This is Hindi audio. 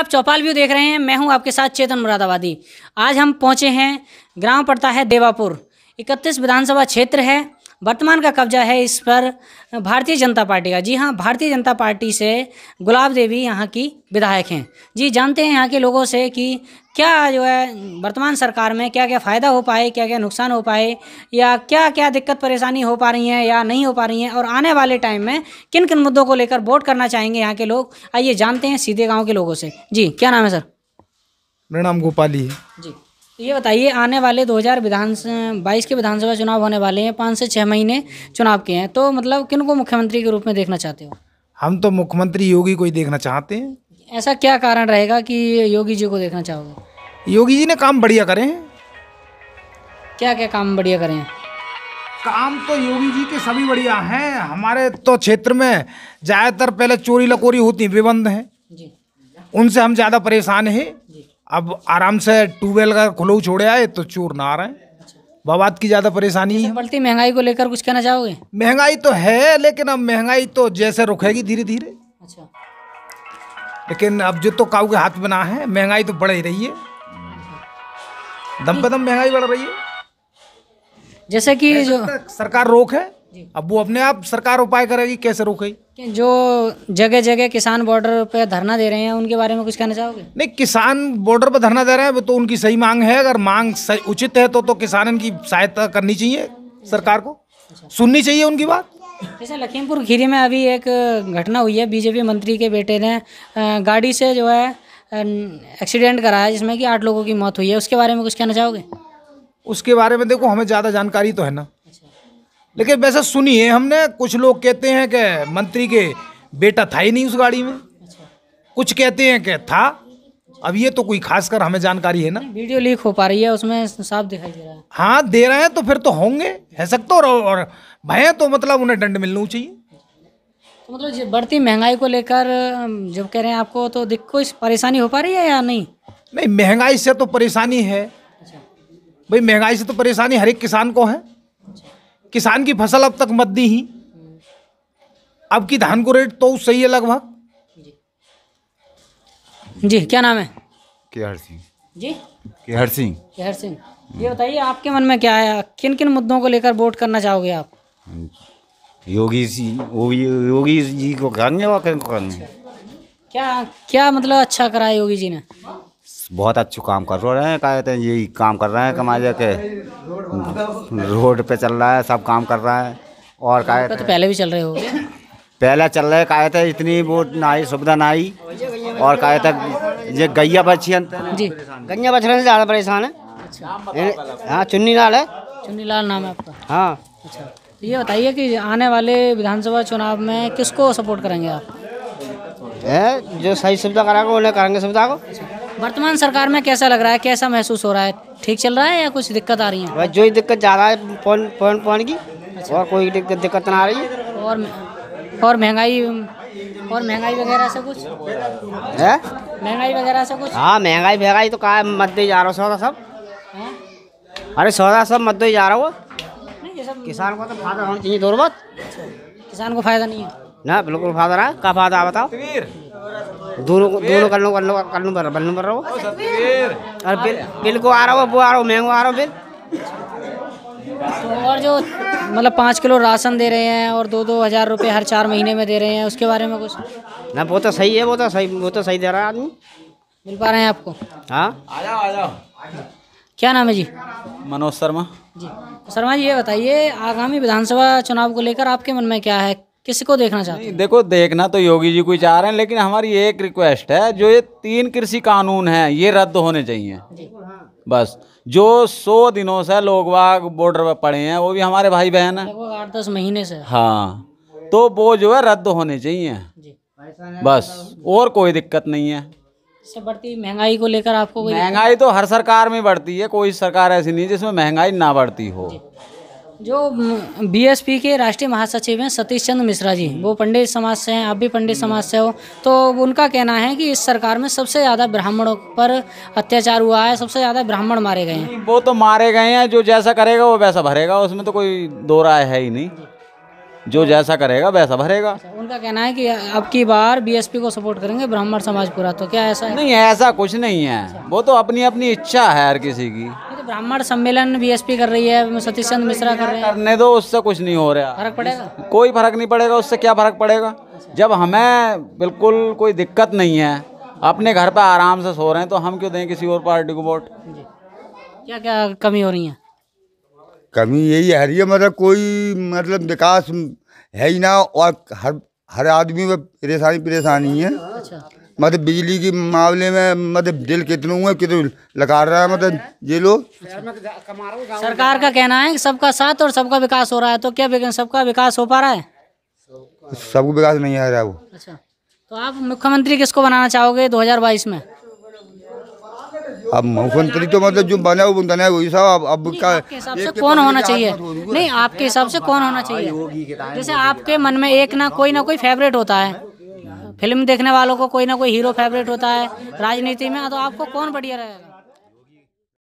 आप चौपाल व्यू देख रहे हैं मैं हूं आपके साथ चेतन मुरादाबादी आज हम पहुंचे हैं ग्राम पड़ता है देवापुर इकतीस विधानसभा क्षेत्र है वर्तमान का कब्जा है इस पर भारतीय जनता पार्टी का जी हाँ भारतीय जनता पार्टी से गुलाब देवी यहाँ की विधायक हैं जी जानते हैं यहाँ के लोगों से कि क्या जो है वर्तमान सरकार में क्या क्या फ़ायदा हो पाए क्या क्या नुकसान हो पाए या क्या क्या दिक्कत परेशानी हो पा रही है या नहीं हो पा रही हैं और आने वाले टाइम में किन किन मुद्दों को लेकर वोट करना चाहेंगे यहाँ के लोग आइए जानते हैं सीधे गाँव के लोगों से जी क्या नाम है सर मेरा नाम गोपाली है जी तो ये बताइए आने वाले 2022 विधान बाईस के विधानसभा चुनाव होने वाले हैं पाँच से छः महीने चुनाव के हैं तो मतलब किन को मुख्यमंत्री के रूप में देखना चाहते हो हम तो मुख्यमंत्री योगी को ही देखना चाहते हैं ऐसा क्या कारण रहेगा कि योगी जी को देखना चाहोगे योगी जी ने काम बढ़िया करें क्या क्या काम बढ़िया करें काम तो योगी जी के सभी बढ़िया हैं हमारे तो क्षेत्र में ज़्यादातर पहले चोरी लकोरी होती विबंध हैं उनसे हम ज़्यादा परेशान हैं अब आराम से ट्यूबवेल का खुलो छोड़े आए तो चोर ना आ रहे हैं बवाद की ज्यादा परेशानी अच्छा, है बढ़ती महंगाई को लेकर कुछ कहना चाहोगे महंगाई तो है लेकिन अब महंगाई तो जैसे रुकेगी धीरे धीरे अच्छा लेकिन अब जो तो काऊ के हाथ में ना है महंगाई तो बढ़ ही रही है दम बदम महंगाई बढ़ रही है जैसे कि जो सरकार रोक है अब वो अपने आप सरकार उपाय करेगी कैसे रोकेगी जो जगह जगह किसान बॉर्डर पे धरना दे रहे हैं उनके बारे में कुछ कहना चाहोगे नहीं किसान बॉर्डर पर धरना दे रहे हैं वो तो उनकी सही मांग है अगर मांग सही उचित है तो तो किसान इनकी सहायता करनी चाहिए सरकार को अच्छा। सुननी चाहिए उनकी बात जैसे लखीमपुर खीरी में अभी एक घटना हुई है बीजेपी मंत्री के बेटे ने गाड़ी से जो है एक्सीडेंट कराया जिसमें कि आठ लोगों की मौत हुई है उसके बारे में कुछ कहना चाहोगे उसके बारे में देखो हमें ज़्यादा जानकारी तो है ना लेकिन वैसे सुनिए हमने कुछ लोग कहते हैं कि मंत्री के बेटा था ही नहीं उस गाड़ी में कुछ कहते हैं कि था अब ये तो कोई खासकर हमें जानकारी है ना वीडियो लीक हो पा रही है उसमें साफ दिखाई दे रहा है हाँ दे रहे हैं तो फिर तो होंगे है सकते और, और भय तो मतलब उन्हें दंड मिलना चाहिए तो मतलब बढ़ती महंगाई को लेकर जब कह रहे हैं आपको तो कोई परेशानी हो पा रही है या नहीं नहीं महंगाई से तो परेशानी है अच्छा। भाई महंगाई से तो परेशानी हर एक किसान को है अच्छा। किसान की फसल अब तक दी ही अब की धान को रेट तो सही है लगभग जी क्या नाम है केहर सिंह जी केहर सिंह केहर सिंह ये बताइए आपके मन में क्या है किन किन मुद्दों को लेकर वोट करना चाहोगे आप योगी जी योगी जी को करेंगे क्या क्या मतलब अच्छा करा है योगी जी ने बहुत अच्छा काम कर रहे हैं कहते हैं यही काम कर रहे हैं कमाया के रोड पे चल रहा है सब काम कर रहा है और कहते तो पहले भी चल रहे हो पहले चल रहे कहते थे इतनी वो ना आई सुविधा ना आई और कहते थे ये गैया बच्ची जी गैया बछड़े से ज़्यादा परेशान अच्छा। हाँ, है हाँ चुन्नी लाल है चुन्नी लाल नाम है आपका हाँ अच्छा तो ये बताइए कि आने वाले विधानसभा चुनाव में किसको सपोर्ट करेंगे आप है जो सही सुविधा कराएगा उन्हें करेंगे सुविधा को अच्छा। वर्तमान सरकार में कैसा लग रहा है कैसा महसूस हो रहा है ठीक चल रहा है या कुछ दिक्कत आ रही है जो ही दिक्कत जा रहा है पौन, पौन, पौन की अच्छा। और कोई दिक्कत दिक्कत ना आ रही है और और महंगाई और महंगाई वगैरह से कुछ है महंगाई वगैरह से कुछ हाँ महंगाई महंगाई तो कहा मत दे जा रहा सौदा सब अरे सौदा सब मत दे जा रहा हो किसान को तो फायदा होना चाहिए दूर किसान को फायदा नहीं है ना बिल्कुल फायदा रहा का फायदा बताओ दोनों कर लो कर लो कर लो बल नंबर रहो और बिल बिल को आ रहा हो वो आ रहा हो महंगो आ रहा हूँ बिल तो और जो मतलब पाँच किलो राशन दे रहे हैं और दो दो हज़ार रुपये हर चार महीने में दे रहे हैं उसके बारे में कुछ ना वो तो सही है वो तो सही वो तो सही दे रहा है आदमी मिल पा रहे हैं आपको हाँ आ जाओ आ जाओ क्या नाम है जी मनोज शर्मा जी शर्मा जी ये बताइए आगामी विधानसभा चुनाव को लेकर आपके मन में क्या है किसी को देखना चाहते हैं देखो देखना तो योगी जी को चाह रहे हैं लेकिन हमारी एक रिक्वेस्ट है जो ये तीन कृषि कानून हैं ये रद्द होने चाहिए बस जो सौ दिनों से लोग बाग बॉर्डर पर पड़े हैं वो भी हमारे भाई बहन है आठ दस महीने से हाँ तो वो जो है रद्द होने चाहिए बस और कोई दिक्कत नहीं है बढ़ती महंगाई को लेकर आपको महंगाई तो हर सरकार में बढ़ती है कोई सरकार ऐसी नहीं जिसमें महंगाई ना बढ़ती हो जो बीएसपी के राष्ट्रीय महासचिव हैं सतीश चंद्र मिश्रा जी वो पंडित समाज से हैं आप भी पंडित समाज से हो तो उनका कहना है कि इस सरकार में सबसे ज़्यादा ब्राह्मणों पर अत्याचार हुआ है सबसे ज़्यादा ब्राह्मण मारे गए हैं वो तो मारे गए हैं जो जैसा करेगा वो वैसा भरेगा उसमें तो कोई दो राय है ही नहीं जो जैसा करेगा वैसा भरेगा अच्छा, उनका कहना है कि अब की बार बीएसपी को सपोर्ट करेंगे ब्राह्मण समाज पूरा तो क्या ऐसा है? नहीं ऐसा कुछ नहीं है वो तो अपनी अपनी इच्छा है हर किसी की ब्राह्मण सम्मेलन बीएसपी कर रही है सतीश चंद्र मिश्रा कर रहे हैं करने दो उससे कुछ नहीं हो रहा फर्क पड़ेगा कोई फर्क नहीं पड़ेगा उससे क्या फर्क पड़ेगा जब हमें बिल्कुल कोई दिक्कत नहीं है अपने घर पर आराम से सो रहे हैं तो हम क्यों दें किसी और पार्टी को वोट क्या क्या कमी हो रही है कमी यही है रही मतलब कोई मतलब विकास है ही ना और हर हर आदमी में परेशानी परेशानी है अच्छा मतलब बिजली के मामले में मतलब दिल कितने हुए कितने लगा रहा है मतलब ये लोग सरकार का कहना है सबका साथ और सबका विकास हो रहा है तो क्या सबका विकास हो पा रहा है सबको विकास नहीं आ रहा है वो अच्छा तो आप मुख्यमंत्री किसको बनाना चाहोगे 2022 में अब मुख्यमंत्री तो मतलब जो बने वो बना वही साहब अब का से तो कौन होना चाहिए नहीं आपके हिसाब से कौन होना चाहिए जैसे आपके मन में एक ना कोई ना कोई फेवरेट होता है फिल्म देखने वालों को कोई ना कोई हीरो फेवरेट होता है राजनीति में तो आपको कौन बढ़िया रहेगा